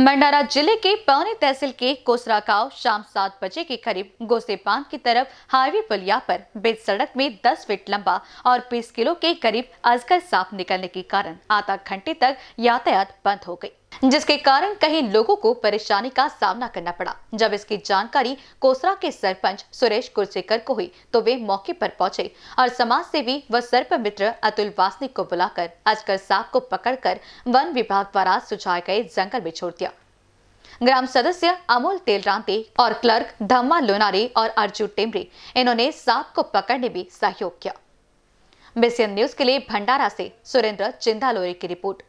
भंडारा जिले के पौनी तहसील के कोसरा गांव शाम सात बजे के करीब गोसेपान की तरफ हाईवे पुलिया पर बीच सड़क में 10 फीट लंबा और 20 किलो के करीब अजगर सांप निकलने के कारण आधा घंटे तक यातायात बंद हो गई जिसके कारण कई लोगों को परेशानी का सामना करना पड़ा जब इसकी जानकारी कोसरा के सरपंच सुरेश कुर्सेकर को हुई तो वे मौके पर पहुंचे और समाज सेवी व सर्प मित्र अतुल वासनिक को बुलाकर अजगर सांप को पकड़कर वन विभाग द्वारा सुझाए गए जंगल में छोड़ दिया ग्राम सदस्य अमोल तेलरांते और क्लर्क धम्मा लोनारे और अर्जुन टेमरे इन्होंने सांप को पकड़ने में सहयोग किया बेसियन न्यूज के लिए भंडारा से सुरेंद्र चिंदालोरे की रिपोर्ट